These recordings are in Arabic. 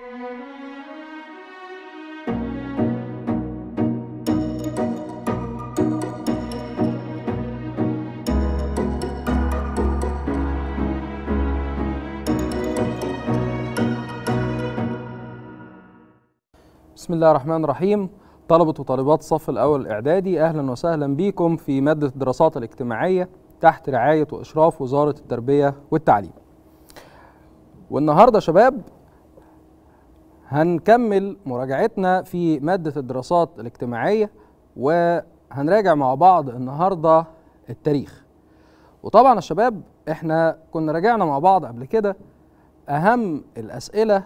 بسم الله الرحمن الرحيم طلبة وطالبات الصف الأول الإعدادي أهلا وسهلا بكم في مادة الدراسات الاجتماعية تحت رعاية وإشراف وزارة التربية والتعليم والنهاردة شباب هنكمل مراجعتنا في مادة الدراسات الاجتماعية وهنراجع مع بعض النهاردة التاريخ وطبعا يا شباب احنا كنا راجعنا مع بعض قبل كده أهم الأسئلة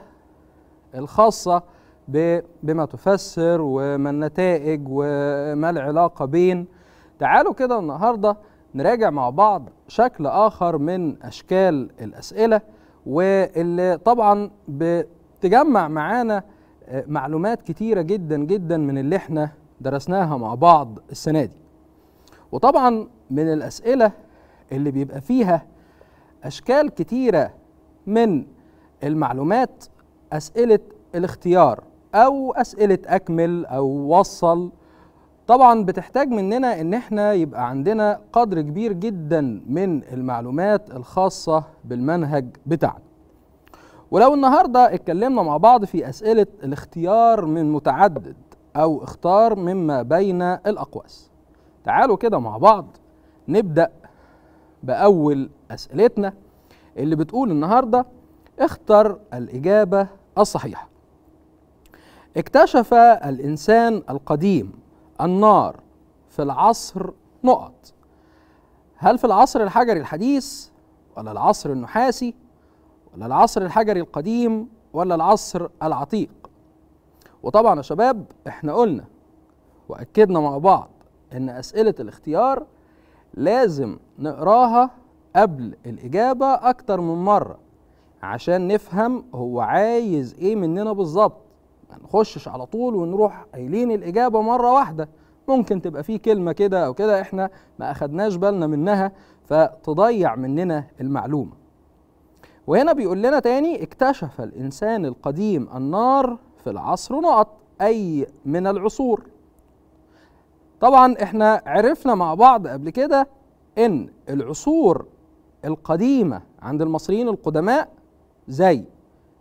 الخاصة بما تفسر وما النتائج وما العلاقة بين تعالوا كده النهارده نراجع مع بعض شكل آخر من أشكال الأسئلة واللي طبعا تجمع معانا آه، معلومات كتيرة جدا جدا من اللي احنا درسناها مع بعض السنة دي وطبعا من الأسئلة اللي بيبقى فيها أشكال كتيرة من المعلومات أسئلة الاختيار أو أسئلة أكمل أو وصل طبعا بتحتاج مننا ان احنا يبقى عندنا قدر كبير جدا من المعلومات الخاصه بالمنهج بتاعنا ولو النهارده اتكلمنا مع بعض في اسئله الاختيار من متعدد او اختار مما بين الاقواس تعالوا كده مع بعض نبدا باول اسئلتنا اللي بتقول النهارده اختر الاجابه الصحيحه اكتشف الانسان القديم النار في العصر نقط هل في العصر الحجري الحديث ولا العصر النحاسي ولا العصر الحجري القديم ولا العصر العتيق وطبعا يا شباب احنا قلنا واكدنا مع بعض ان اسئله الاختيار لازم نقراها قبل الاجابه اكتر من مره عشان نفهم هو عايز ايه مننا بالظبط ما نخشش على طول ونروح قايلين الاجابه مره واحده ممكن تبقى في كلمه كده او كده احنا ما اخدناش بالنا منها فتضيع مننا المعلومه وهنا بيقول لنا تاني اكتشف الإنسان القديم النار في العصر نقط أي من العصور طبعا احنا عرفنا مع بعض قبل كده ان العصور القديمة عند المصريين القدماء زي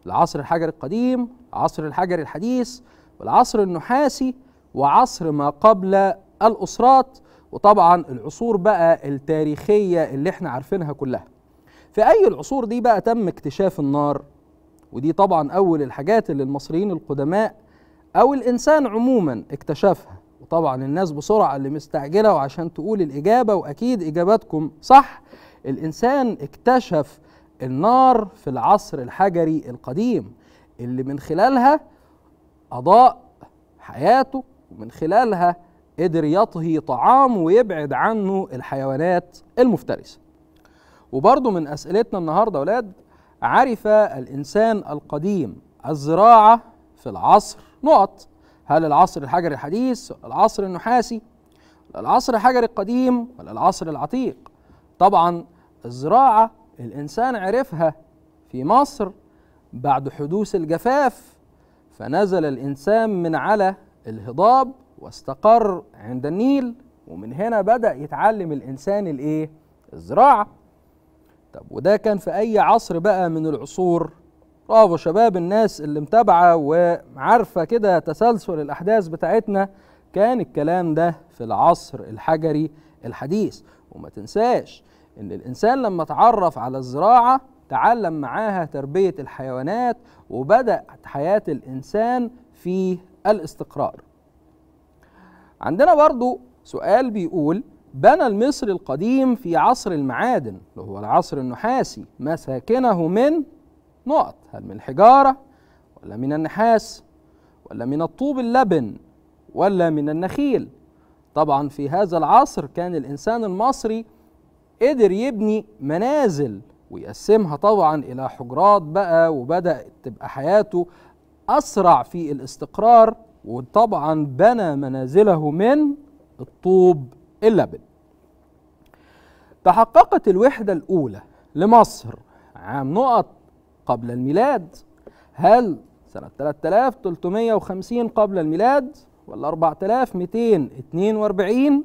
العصر الحجري القديم عصر الحجري الحديث والعصر النحاسي وعصر ما قبل الأسرات وطبعا العصور بقى التاريخية اللي احنا عارفينها كلها في أي العصور دي بقى تم اكتشاف النار ودي طبعا أول الحاجات اللي المصريين القدماء أو الإنسان عموما اكتشفها وطبعا الناس بسرعة اللي مستعجلة وعشان تقول الإجابة وأكيد إجاباتكم صح الإنسان اكتشف النار في العصر الحجري القديم اللي من خلالها أضاء حياته ومن خلالها قدر يطهي طعامه ويبعد عنه الحيوانات المفترسه وبرضه من أسئلتنا النهاردة أولاد عرف الإنسان القديم الزراعة في العصر نقط هل العصر الحجري الحديث العصر النحاسي العصر الحجري القديم ولا العصر العتيق طبعا الزراعة الإنسان عرفها في مصر بعد حدوث الجفاف فنزل الإنسان من على الهضاب واستقر عند النيل ومن هنا بدأ يتعلم الإنسان الإيه؟ الزراعة طب وده كان في أي عصر بقى من العصور برافو شباب الناس اللي متابعة وعارفة كده تسلسل الأحداث بتاعتنا كان الكلام ده في العصر الحجري الحديث وما تنساش إن الإنسان لما تعرف على الزراعة تعلم معاها تربية الحيوانات وبدأت حياة الإنسان في الاستقرار عندنا برضو سؤال بيقول بنى المصري القديم في عصر المعادن اللي هو العصر النحاسي مساكنه من نقط هل من الحجارة ولا من النحاس ولا من الطوب اللبن ولا من النخيل طبعا في هذا العصر كان الإنسان المصري قدر يبني منازل ويقسمها طبعا إلى حجرات بقى وبدأ تبقى حياته أسرع في الاستقرار وطبعا بنى منازله من الطوب اللبن تحققت الوحدة الأولى لمصر عام نقط قبل الميلاد هل سنة 3350 قبل الميلاد ولا 4242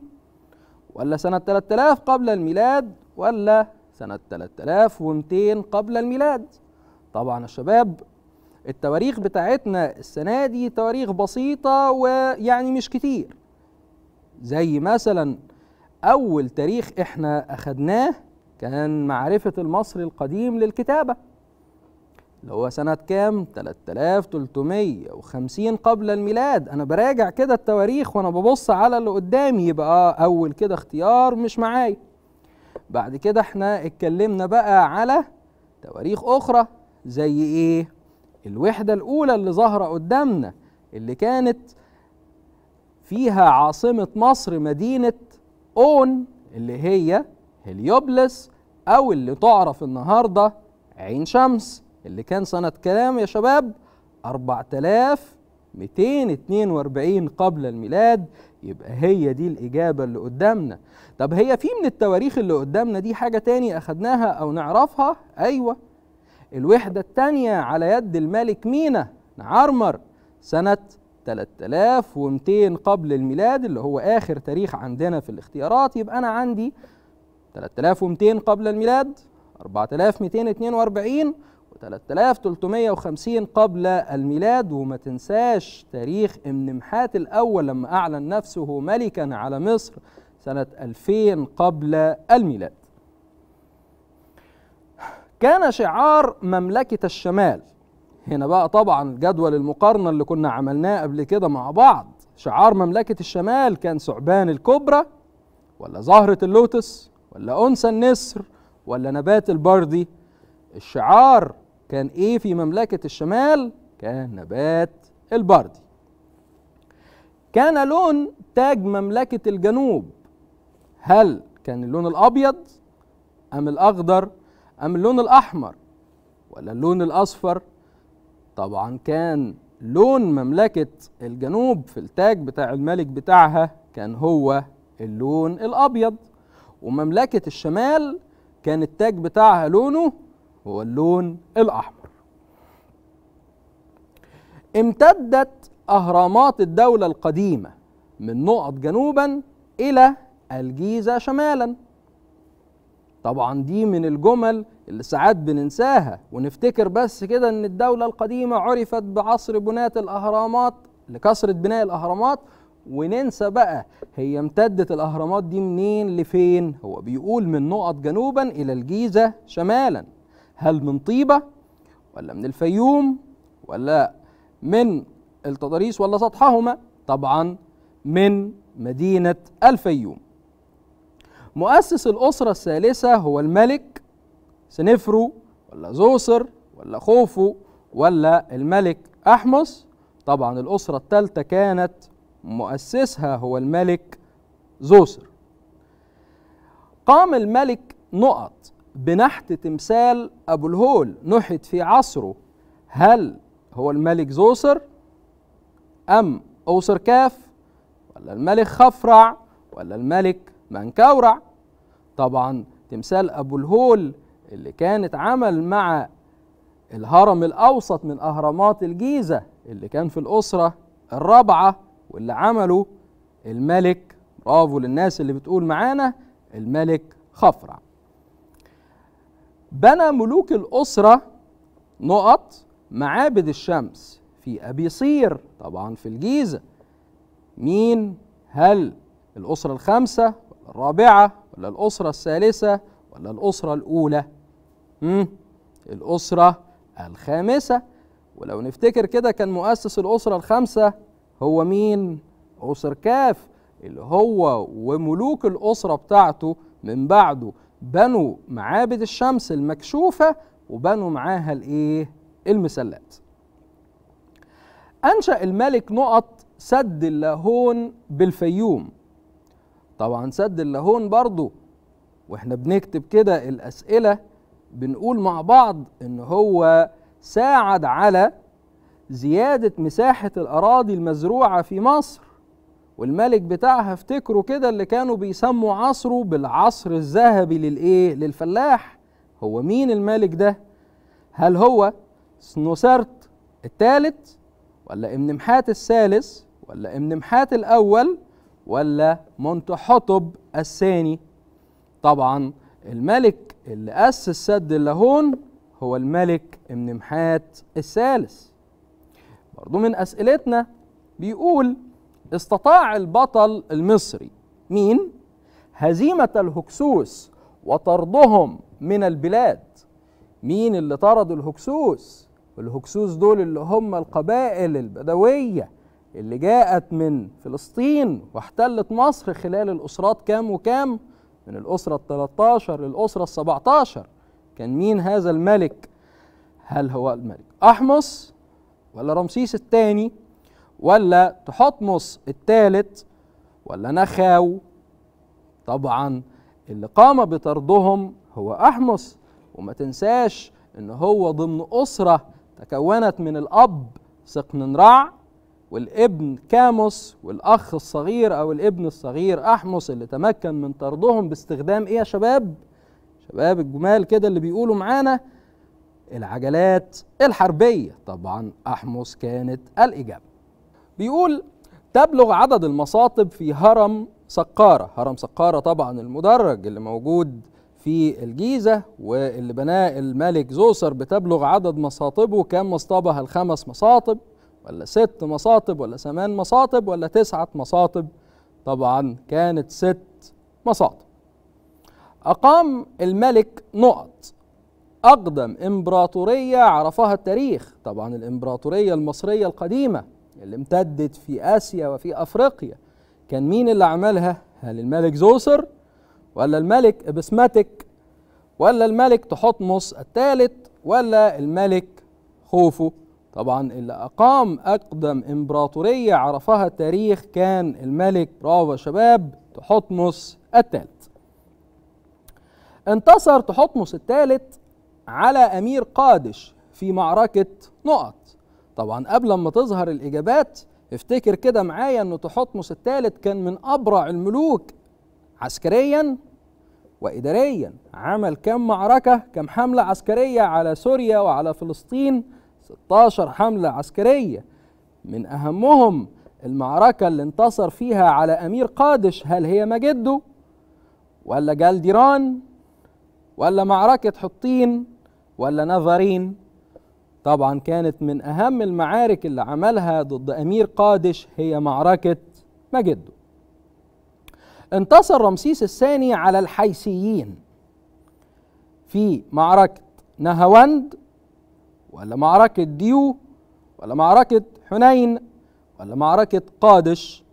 ولا سنة 3000 قبل الميلاد ولا سنة 3200 قبل الميلاد طبعا يا شباب التواريخ بتاعتنا السنة دي تواريخ بسيطة ويعني مش كتير زي مثلا أول تاريخ إحنا أخدناه كان معرفة المصري القديم للكتابة اللي هو سنة كام؟ 3350 قبل الميلاد أنا براجع كده التواريخ وأنا ببص على اللي قدامي يبقى آه، أول كده اختيار مش معايا بعد كده احنا اتكلمنا بقى على تواريخ أخرى زي إيه؟ الوحدة الأولى اللي ظاهرة قدامنا اللي كانت فيها عاصمة مصر مدينة اون اللي هي هليوبلس او اللي تعرف النهارده عين شمس اللي كان سنه كلام يا شباب 4242 قبل الميلاد يبقى هي دي الإجابة اللي قدامنا طب هي في من التواريخ اللي قدامنا دي حاجة تاني أخدناها أو نعرفها أيوة الوحدة التانية على يد الملك مينا نعرمر سنة 3200 قبل الميلاد اللي هو آخر تاريخ عندنا في الاختيارات يبقى أنا عندي 3200 قبل الميلاد 4242 و3350 قبل الميلاد وما تنساش تاريخ ابن محات الأول لما أعلن نفسه ملكا على مصر سنة 2000 قبل الميلاد كان شعار مملكة الشمال هنا بقى طبعا جدول المقارنة اللي كنا عملناه قبل كده مع بعض شعار مملكة الشمال كان ثعبان الكبرى ولا زهرة اللوتس ولا أنثى النسر ولا نبات البردي الشعار كان إيه في مملكة الشمال؟ كان نبات البردي كان لون تاج مملكة الجنوب هل كان اللون الأبيض أم الأخضر أم اللون الأحمر ولا اللون الأصفر طبعا كان لون مملكة الجنوب في التاج بتاع الملك بتاعها كان هو اللون الأبيض ومملكة الشمال كان التاج بتاعها لونه هو اللون الأحمر امتدت أهرامات الدولة القديمة من نقط جنوبا إلى الجيزة شمالا طبعا دي من الجمل اللي ساعات بننساها ونفتكر بس كده ان الدولة القديمة عرفت بعصر بناة الاهرامات لكثرة بناء الاهرامات وننسى بقى هي امتدت الاهرامات دي منين لفين هو بيقول من نقط جنوبا الى الجيزة شمالا هل من طيبة ولا من الفيوم ولا من التضاريس ولا سطحهما طبعا من مدينة الفيوم مؤسس الأسرة الثالثة هو الملك سنفرو ولا زوسر ولا خوفو ولا الملك أحمس طبعا الأسرة الثالثة كانت مؤسسها هو الملك زوسر قام الملك نقط بنحت تمثال أبو الهول نحت في عصره هل هو الملك زوسر أم أوسر كاف ولا الملك خفرع ولا الملك منكورع طبعا تمثال ابو الهول اللي كان اتعمل مع الهرم الاوسط من اهرامات الجيزه اللي كان في الاسره الرابعه واللي عمله الملك برافو للناس اللي بتقول معانا الملك خفرع بنى ملوك الاسره نقط معابد الشمس في ابي صير طبعا في الجيزه مين هل الاسره الخامسه الرابعه ولا الأسرة الثالثة ولا الأسرة الأولى مم. الأسرة الخامسة ولو نفتكر كده كان مؤسس الأسرة الخامسة هو مين؟ أسر كاف اللي هو وملوك الأسرة بتاعته من بعده بنوا معابد الشمس المكشوفة وبنوا معاها الإيه؟ المسلات أنشأ الملك نقط سد اللاهون بالفيوم طبعا سد اللاهون برضو واحنا بنكتب كده الاسئله بنقول مع بعض ان هو ساعد على زياده مساحه الاراضي المزروعه في مصر والملك بتاعها افتكروا كده اللي كانوا بيسموا عصره بالعصر الذهبي للايه للفلاح هو مين الملك ده هل هو سنوسرت الثالث ولا امنمحات الثالث ولا امنمحات الاول ولا حطب الثاني طبعا الملك اللي أسس سد اللاهون هو الملك ابن محات الثالث برضو من أسئلتنا بيقول استطاع البطل المصري مين هزيمة الهكسوس وطردهم من البلاد مين اللي طرد الهكسوس الهكسوس دول اللي هم القبائل البدويه اللي جاءت من فلسطين واحتلت مصر خلال الأسرات كام وكام من الأسرة ال 13 للأسرة ال 17 كان مين هذا الملك هل هو الملك أحمس ولا رمسيس الثاني ولا تحتمس الثالث ولا نخاو طبعا اللي قام بطردهم هو أحمس وما تنساش ان هو ضمن أسرة تكونت من الأب رع والابن كاموس والأخ الصغير أو الابن الصغير أحمس اللي تمكن من طردهم باستخدام إيه يا شباب؟ شباب الجمال كده اللي بيقولوا معانا العجلات الحربية طبعا أحمس كانت الإجابة بيقول تبلغ عدد المصاطب في هرم سقارة هرم سقارة طبعا المدرج اللي موجود في الجيزة واللي بناه الملك زوسر بتبلغ عدد مصاطبه كم مصطبها الخمس مصاطب ولا ست مصاطب ولا ثمان مصاطب ولا تسعة مصاطب طبعا كانت ست مصاطب أقام الملك نقط أقدم إمبراطورية عرفها التاريخ طبعا الإمبراطورية المصرية القديمة اللي امتدت في آسيا وفي أفريقيا كان مين اللي عملها؟ هل الملك زوسر ولا الملك إبسمتك ولا الملك تحتمس الثالث ولا الملك خوفو طبعا اللي أقام أقدم إمبراطورية عرفها التاريخ كان الملك برافو شباب تحتمس الثالث انتصر تحتمس الثالث على أمير قادش في معركة نقط طبعا قبل ما تظهر الإجابات افتكر كده معايا أن تحتمس الثالث كان من أبرع الملوك عسكريا وإداريا عمل كم معركة كم حملة عسكرية على سوريا وعلى فلسطين 16 حملة عسكرية من أهمهم المعركة اللي انتصر فيها على أمير قادش هل هي مجده ولا جالديران ولا معركة حطين ولا نظرين طبعا كانت من أهم المعارك اللي عملها ضد أمير قادش هي معركة مجده انتصر رمسيس الثاني على الحيسيين في معركة نهاوند ولا معركة ديو ولا معركة حنين ولا معركة قادش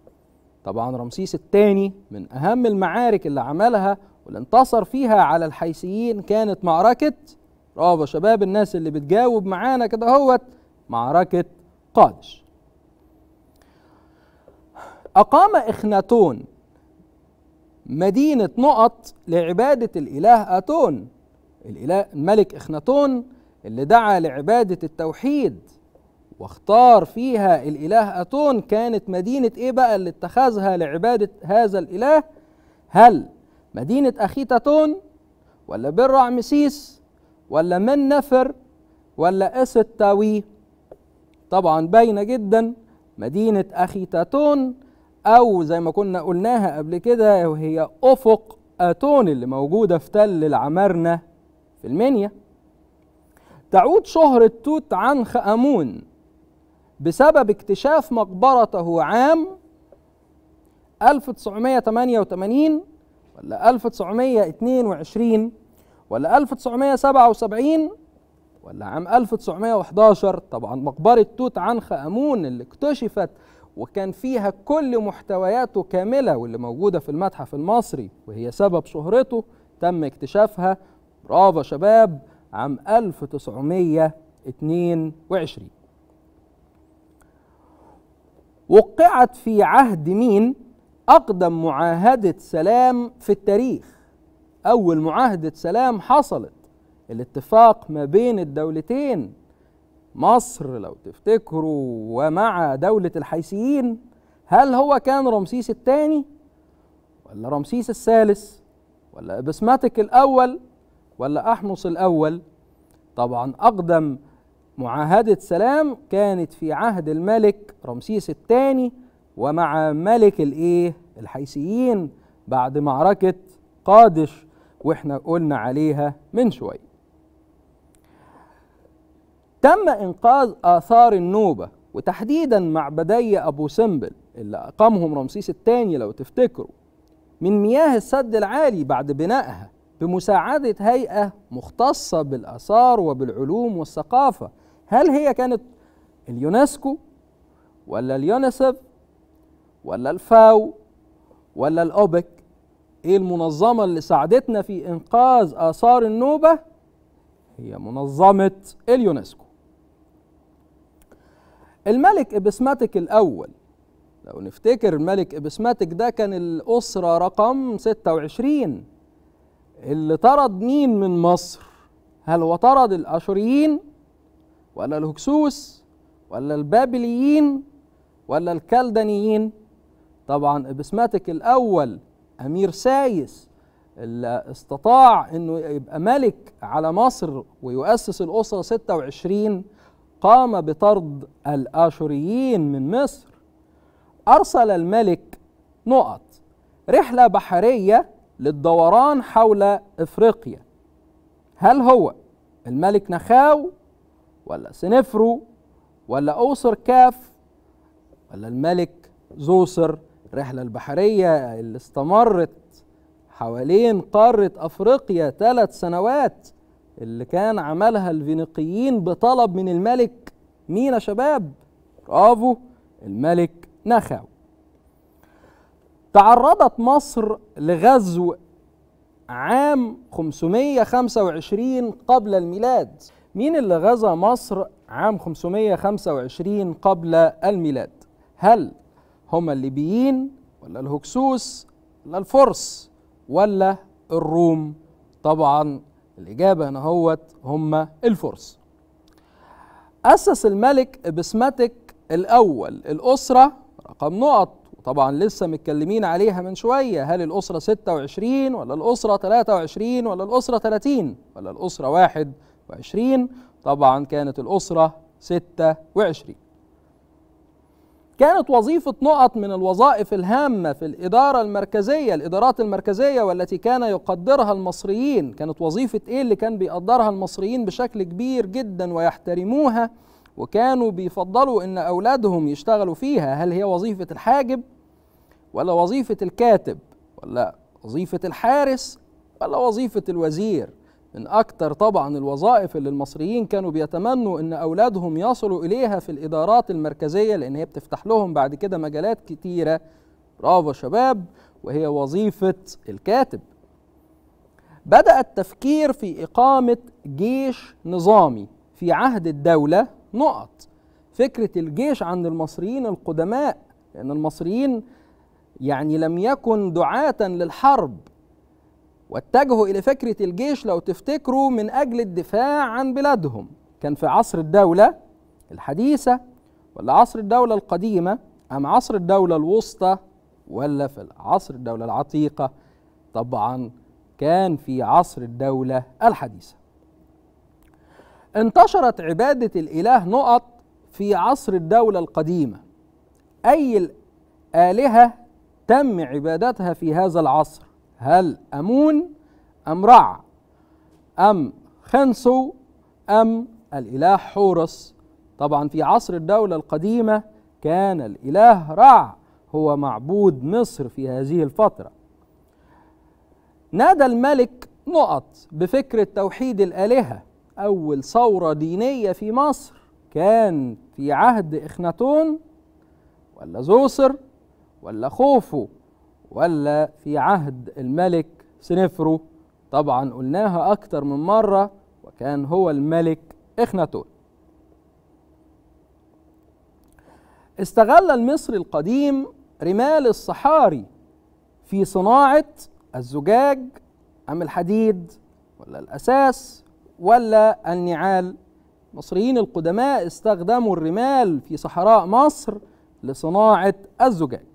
طبعا رمسيس الثاني من أهم المعارك اللي عملها واللي انتصر فيها على الحيثيين كانت معركة برافو شباب الناس اللي بتجاوب معانا كده هوت معركة قادش أقام إخناتون مدينة نقط لعبادة الإله أتون الإله الملك إخناتون اللي دعا لعبادة التوحيد واختار فيها الإله أتون كانت مدينة إيه بقى اللي اتخذها لعبادة هذا الإله هل مدينة أتون ولا بر رعمسيس ولا من نفر ولا أسد تاوي طبعا باينة جدا مدينة أتون أو زي ما كنا قلناها قبل كده وهي أفق أتون اللي موجودة في تل العمارنة في المنيا تعود شهرة توت عنخ آمون بسبب اكتشاف مقبرته عام 1988 ولا 1922 ولا 1977 ولا عام 1911 طبعا مقبرة توت عنخ آمون اللي اكتشفت وكان فيها كل محتوياته كاملة واللي موجودة في المتحف المصري وهي سبب شهرته تم اكتشافها برافو شباب عام 1922 وقعت في عهد مين أقدم معاهدة سلام في التاريخ أول معاهدة سلام حصلت الاتفاق ما بين الدولتين مصر لو تفتكروا ومع دولة الحيثيين هل هو كان رمسيس الثاني ولا رمسيس الثالث ولا بسماتك الأول ولا أحمص الأول طبعا أقدم معاهدة سلام كانت في عهد الملك رمسيس الثاني ومع ملك الإيه الحيثيين بعد معركة قادش واحنا قلنا عليها من شوية تم إنقاذ آثار النوبة وتحديدا معبدي أبو سمبل اللي أقامهم رمسيس الثاني لو تفتكروا من مياه السد العالي بعد بنائها بمساعدة هيئة مختصة بالآثار وبالعلوم والثقافة هل هي كانت اليونسكو ولا اليونسف ولا الفاو ولا الأوبك إيه المنظمة اللي ساعدتنا في إنقاذ آثار النوبة هي منظمة اليونسكو الملك إبسماتك الأول لو نفتكر الملك إبسماتك ده كان الأسرة رقم 26 اللي طرد مين من مصر هل هو طرد الاشوريين ولا الهكسوس ولا البابليين ولا الكلدانيين طبعا ابسماتك الاول امير سايس اللي استطاع انه يبقى ملك على مصر ويؤسس الاسره 26 قام بطرد الاشوريين من مصر ارسل الملك نقط رحله بحريه للدوران حول افريقيا هل هو الملك نخاو ولا سنفرو ولا اوسر كاف ولا الملك زوسر الرحله البحريه اللي استمرت حوالين قاره افريقيا ثلاث سنوات اللي كان عملها الفينيقيين بطلب من الملك مين يا شباب برافو الملك نخاو تعرضت مصر لغزو عام 525 قبل الميلاد مين اللي غزا مصر عام 525 قبل الميلاد هل هم الليبيين ولا الهكسوس ولا الفرس ولا الروم طبعا الإجابة هنا هوت هم الفرس أسس الملك بسمتك الأول الأسرة رقم نقط طبعا لسه متكلمين عليها من شوية هل الأسرة 26 ولا الأسرة 23 ولا الأسرة 30 ولا الأسرة 21 طبعا كانت الأسرة 26 كانت وظيفة نقط من الوظائف الهامة في الإدارة المركزية الإدارات المركزية والتي كان يقدرها المصريين كانت وظيفة إيه اللي كان بيقدرها المصريين بشكل كبير جدا ويحترموها وكانوا بيفضلوا ان اولادهم يشتغلوا فيها هل هي وظيفه الحاجب ولا وظيفة الكاتب ولا وظيفة الحارس ولا وظيفة الوزير من أكثر طبعا الوظائف اللي المصريين كانوا بيتمنوا إن أولادهم يصلوا إليها في الإدارات المركزية لأن هي بتفتح لهم بعد كده مجالات كتيرة برافو شباب وهي وظيفة الكاتب بدأ التفكير في إقامة جيش نظامي في عهد الدولة نقط فكرة الجيش عند المصريين القدماء لأن المصريين يعني لم يكن دعاة للحرب واتجهوا إلى فكرة الجيش لو تفتكروا من أجل الدفاع عن بلادهم كان في عصر الدولة الحديثة ولا عصر الدولة القديمة أم عصر الدولة الوسطى ولا في عصر الدولة العتيقة طبعا كان في عصر الدولة الحديثة انتشرت عبادة الإله نقط في عصر الدولة القديمة أي الآلهة تم عبادتها في هذا العصر هل أمون أم رع أم خنسو أم الإله حورس طبعا في عصر الدولة القديمة كان الإله رع هو معبود مصر في هذه الفترة نادى الملك نقط بفكرة توحيد الآلهة أول ثورة دينية في مصر كان في عهد إخناتون ولا زوسر ولا خوفو ولا في عهد الملك سنفرو طبعا قلناها أكتر من مرة وكان هو الملك إخناتون استغل المصري القديم رمال الصحاري في صناعة الزجاج أم الحديد ولا الأساس ولا النعال المصريين القدماء استخدموا الرمال في صحراء مصر لصناعة الزجاج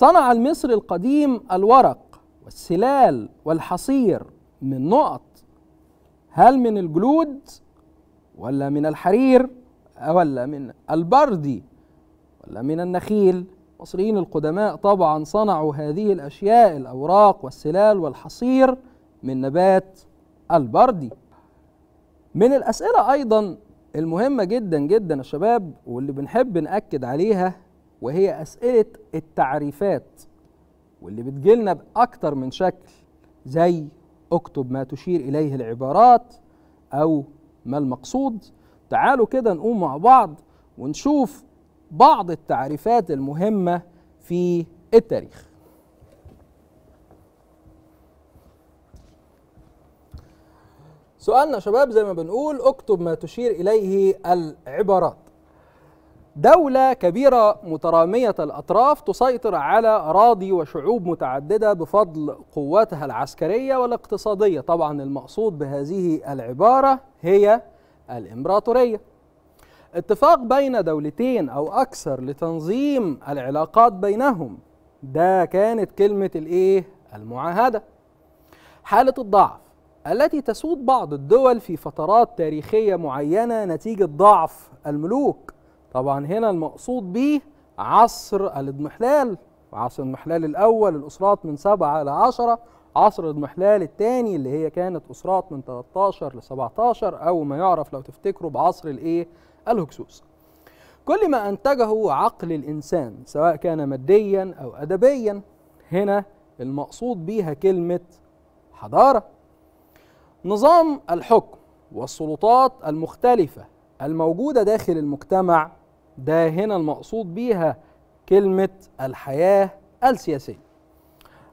صنع المصري القديم الورق والسلال والحصير من نقط هل من الجلود ولا من الحرير ولا من البردي ولا من النخيل المصريين القدماء طبعا صنعوا هذه الأشياء الأوراق والسلال والحصير من نبات البردي من الأسئلة أيضا المهمة جدا جدا يا شباب واللي بنحب نأكد عليها وهي أسئلة التعريفات واللي بتجيلنا بأكتر من شكل زي اكتب ما تشير إليه العبارات أو ما المقصود تعالوا كده نقوم مع بعض ونشوف بعض التعريفات المهمة في التاريخ سؤالنا شباب زي ما بنقول اكتب ما تشير إليه العبارات دولة كبيرة مترامية الأطراف تسيطر على أراضي وشعوب متعددة بفضل قواتها العسكرية والاقتصادية طبعا المقصود بهذه العبارة هي الإمبراطورية اتفاق بين دولتين أو أكثر لتنظيم العلاقات بينهم ده كانت كلمة الإيه؟ المعاهدة حالة الضعف التي تسود بعض الدول في فترات تاريخية معينة نتيجة ضعف الملوك طبعا هنا المقصود به عصر الاضمحلال عصر الاضمحلال الأول الأسرات من 7 إلى 10 عصر الاضمحلال الثاني اللي هي كانت أسرات من 13 ل 17 أو ما يعرف لو تفتكروا بعصر الإيه؟ الهكسوس كل ما أنتجه عقل الإنسان سواء كان ماديا أو أدبيا هنا المقصود بيها كلمة حضارة نظام الحكم والسلطات المختلفة الموجودة داخل المجتمع ده هنا المقصود بيها كلمة الحياة السياسية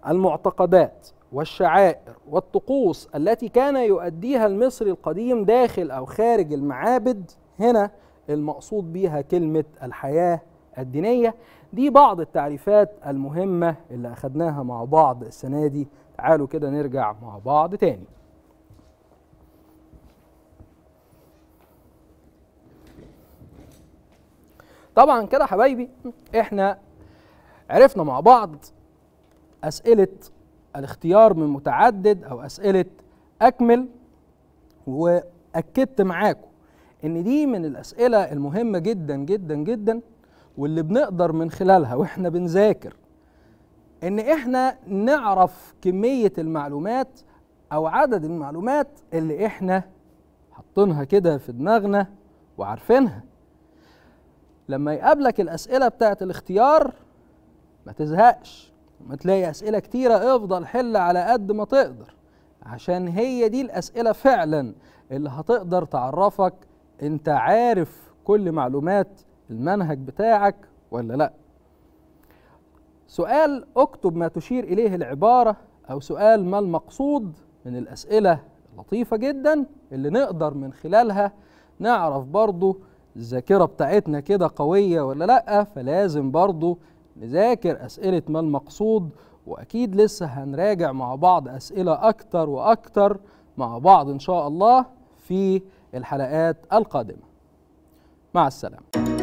المعتقدات والشعائر والطقوس التي كان يؤديها المصري القديم داخل أو خارج المعابد هنا المقصود بيها كلمة الحياة الدينية دي بعض التعريفات المهمة اللي أخدناها مع بعض السنة دي تعالوا كده نرجع مع بعض تاني طبعا كده حبايبي احنا عرفنا مع بعض اسئله الاختيار من متعدد او اسئله اكمل واكدت معاكم ان دي من الاسئله المهمه جدا جدا جدا واللي بنقدر من خلالها واحنا بنذاكر ان احنا نعرف كميه المعلومات او عدد المعلومات اللي احنا حاطينها كده في دماغنا وعارفينها لما يقابلك الاسئله بتاعت الاختيار ما تزهقش لما تلاقي اسئله كتيره افضل حل على قد ما تقدر عشان هي دي الاسئله فعلا اللي هتقدر تعرفك انت عارف كل معلومات المنهج بتاعك ولا لا سؤال اكتب ما تشير اليه العباره او سؤال ما المقصود من الاسئله اللطيفه جدا اللي نقدر من خلالها نعرف برضه الذاكرة بتاعتنا كده قوية ولا لأ فلازم برضو نذاكر أسئلة ما المقصود وأكيد لسه هنراجع مع بعض أسئلة أكتر وأكتر مع بعض إن شاء الله في الحلقات القادمة مع السلامة